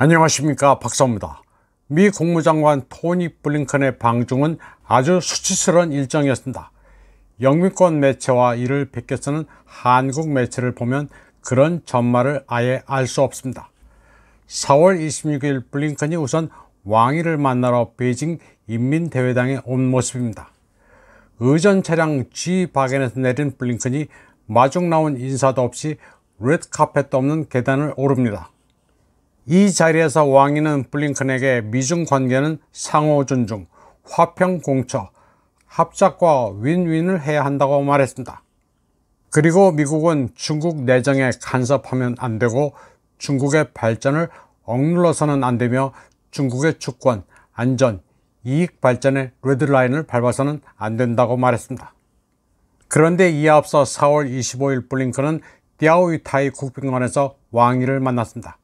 안녕하십니까 박사입니다. 미 국무장관 토니 블링컨의 방중은 아주 수치스러운 일정이었습니다. 영미권 매체와 이를 베껴쓰는 한국 매체를 보면 그런 전말을 아예 알 수 없습니다. 4월 26일 블링컨이 우선 왕위를 만나러 베이징 인민대회당에 온 모습입니다. 의전 차량 G 바겐에서 내린 블링컨이 마중 나온 인사도 없이 레드 카펫도 없는 계단을 오릅니다. 이 자리에서 왕이는 블링컨에게 미중 관계는 상호 존중, 화평 공처, 합작과 윈윈을 해야 한다고 말했습니다. 그리고 미국은 중국 내정에 간섭하면 안 되고 중국의 발전을 억눌러서는 안 되며 중국의 주권, 안전, 이익 발전의 레드라인을 밟아서는 안 된다고 말했습니다. 그런데 이에 앞서 4월 25일 블링컨은 디아오이타이 국빈관에서 왕위를 만났습니다.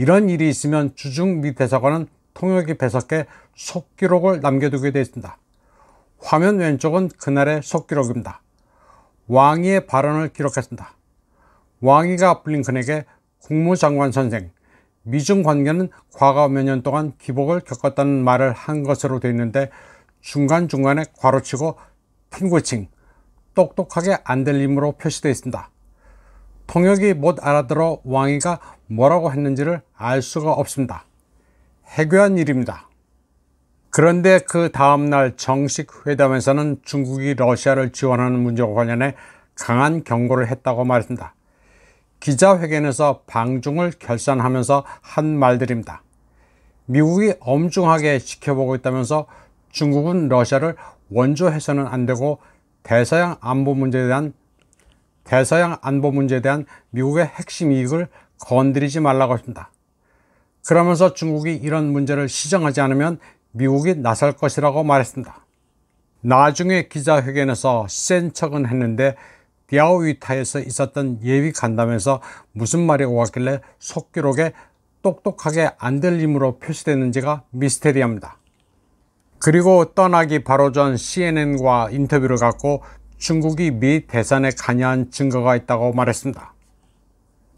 이런 일이 있으면 주중 미 대사관은 통역이 배석해 속기록을 남겨두게 되어 있습니다. 화면 왼쪽은 그날의 속기록입니다. 왕위의 발언을 기록했습니다. 왕위가 블링컨에게 국무장관 선생, 미중 관계는 과거 몇 년 동안 기복을 겪었다는 말을 한 것으로 되어 있는데 중간중간에 괄호치고 핑구칭, 똑똑하게 안 들림으로 표시되어 있습니다. 통역이 못 알아들어 왕위가 뭐라고 했는지를 알 수가 없습니다. 해괴한 일입니다. 그런데 그 다음날 정식 회담에서는 중국이 러시아를 지원하는 문제와 관련해 강한 경고를 했다고 말했습니다. 기자회견에서 방중을 결산하면서 한 말들입니다. 미국이 엄중하게 지켜보고 있다면서 중국은 러시아를 원조해서는 안 되고 대서양 안보 문제에 대한 대서양 안보 문제에 대한 미국의 핵심 이익을 건드리지 말라고 했습니다. 그러면서 중국이 이런 문제를 시정하지 않으면 미국이 나설 것이라고 말했습니다. 나중에 기자회견에서 센 척은 했는데 비아오위타에서 있었던 예비 간담회에서 무슨 말이 오갔길래 속기록에 똑똑하게 안 들림으로 표시됐는지가 미스테리합니다. 그리고 떠나기 바로 전 CNN과 인터뷰를 갖고 중국이 미 대선에 관여한 증거가 있다고 말했습니다.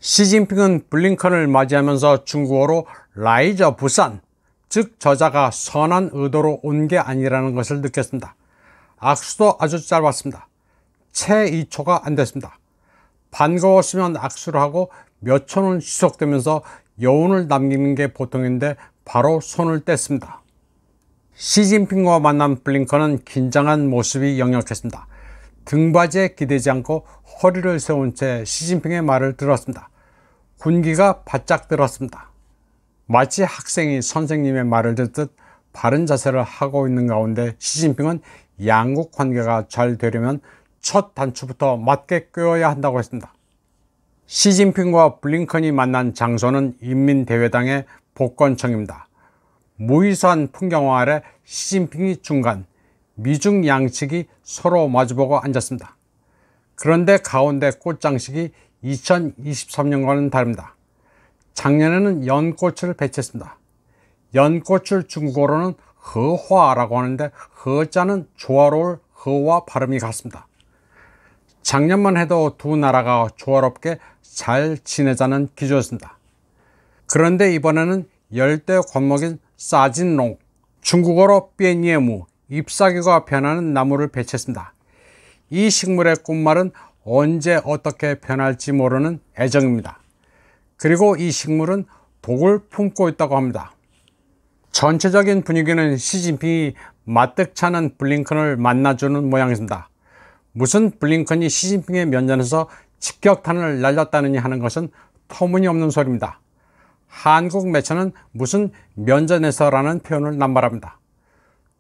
시진핑은 블링컨을 맞이하면서 중국어로 라이저 부산 즉 저자가 선한 의도로 온 게 아니라는 것을 느꼈습니다. 악수도 아주 짧았습니다. 채 2초가 안 됐습니다. 반가웠으면 악수를 하고 몇 초는 지속되면서 여운을 남기는 게 보통인데 바로 손을 뗐습니다. 시진핑과 만난 블링컨은 긴장한 모습이 역력했습니다. 등받이에 기대지 않고 허리를 세운 채 시진핑의 말을 들었습니다. 군기가 바짝 들었습니다. 마치 학생이 선생님의 말을 듣듯 바른 자세를 하고 있는 가운데 시진핑은 양국 관계가 잘 되려면 첫 단추부터 맞게 꿰어야 한다고 했습니다. 시진핑과 블링컨이 만난 장소는 인민대회당의 복권청입니다 무이산 풍경화 아래 시진핑이 중간, 미중 양측이 서로 마주보고 앉았습니다. 그런데 가운데 꽃장식이 2023년과는 다릅니다. 작년에는 연꽃을 배치했습니다. 연꽃을 중국어로는 허화라고 하는데 허자는 조화로울 허와 발음이 같습니다. 작년만 해도 두 나라가 조화롭게 잘 지내자는 기조였습니다. 그런데 이번에는 열대 관목인 사진롱, 중국어로 뺀니에무 잎사귀가 변하는 나무를 배치했습니다. 이 식물의 꽃말은 언제 어떻게 변할지 모르는 애정입니다. 그리고 이 식물은 독을 품고 있다고 합니다. 전체적인 분위기는 시진핑이 마뜩 차는 블링컨을 만나주는 모양입니다. 무슨 블링컨이 시진핑의 면전에서 직격탄을 날렸다느니 하는 것은 터무니없는 소리입니다. 한국 매체는 무슨 면전에서라는 표현을 남발합니다.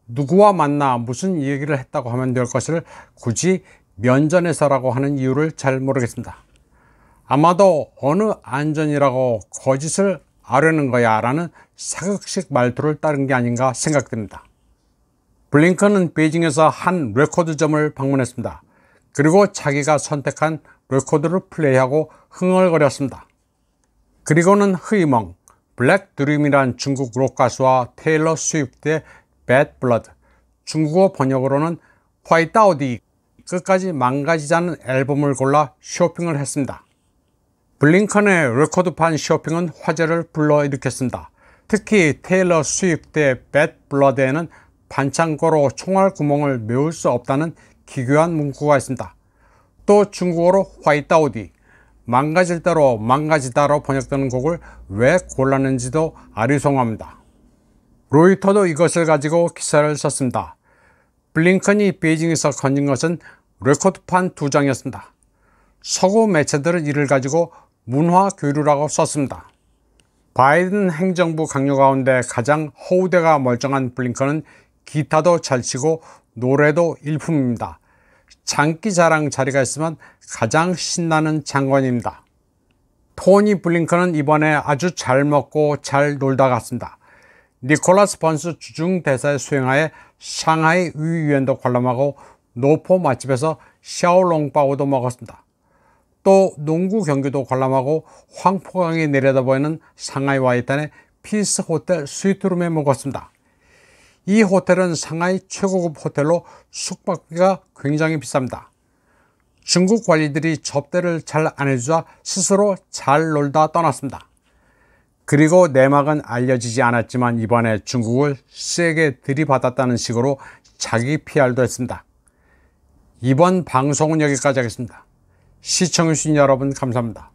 누구와 만나 무슨 얘기를 했다고 하면 될 것을 굳이 면전에서라고 하는 이유를 잘 모르겠습니다. 아마도 어느 안전이라고 거짓을 아려는 거야 라는 사극식 말투를 따른 게 아닌가 생각됩니다. 블링컨은 베이징에서 한 레코드점을 방문했습니다. 그리고 자기가 선택한 레코드를 플레이하고 흥얼거렸습니다. 그리고는 흐이멍, 블랙 드림이란 중국 록 가수와 테일러 스위프트의 Bad b l 중국어 번역으로는 화이타우디 끝까지 망가지지 않은 앨범을 골라 쇼핑을 했습니다. 블링컨의 레코드판 쇼핑은 화제를 불러일으켰습니다. 특히 테일러 수위대배 블러드에는 반창고로 총알 구멍을 메울 수 없다는 기괴한 문구가 있습니다. 또 중국어로 화이따오디, 망가질 대로 망가지다로 번역되는 곡을 왜 골랐는지도 아리송합니다. 로이터도 이것을 가지고 기사를 썼습니다. 블링컨이 베이징에서 건진 것은 레코드판 두 장이었습니다. 서구 매체들은 이를 가지고 문화 교류라고 썼습니다. 바이든 행정부 강요 가운데 가장 허우대가 멀쩡한 블링컨은 기타도 잘 치고 노래도 일품입니다. 장기 자랑 자리가 있으면 가장 신나는 장관입니다. 토니 블링컨은 이번에 아주 잘 먹고 잘 놀다 갔습니다. 니콜라스 번스 주중대사의 수행하에 상하이 의위원도 관람하고 노포 맛집에서 샤오롱바오도 먹었습니다. 또 농구 경기도 관람하고 황포강이 내려다보이는 상하이 와이탄의 피스 호텔 스위트룸에 묵었습니다. 이 호텔은 상하이 최고급 호텔로 숙박비가 굉장히 비쌉니다. 중국 관리들이 접대를 잘 안 해주자 스스로 잘 놀다 떠났습니다. 그리고 내막은 알려지지 않았지만 이번에 중국을 세게 들이받았다는 식으로 자기 PR도 했습니다. 이번 방송은 여기까지 하겠습니다. 시청해주신 여러분 감사합니다.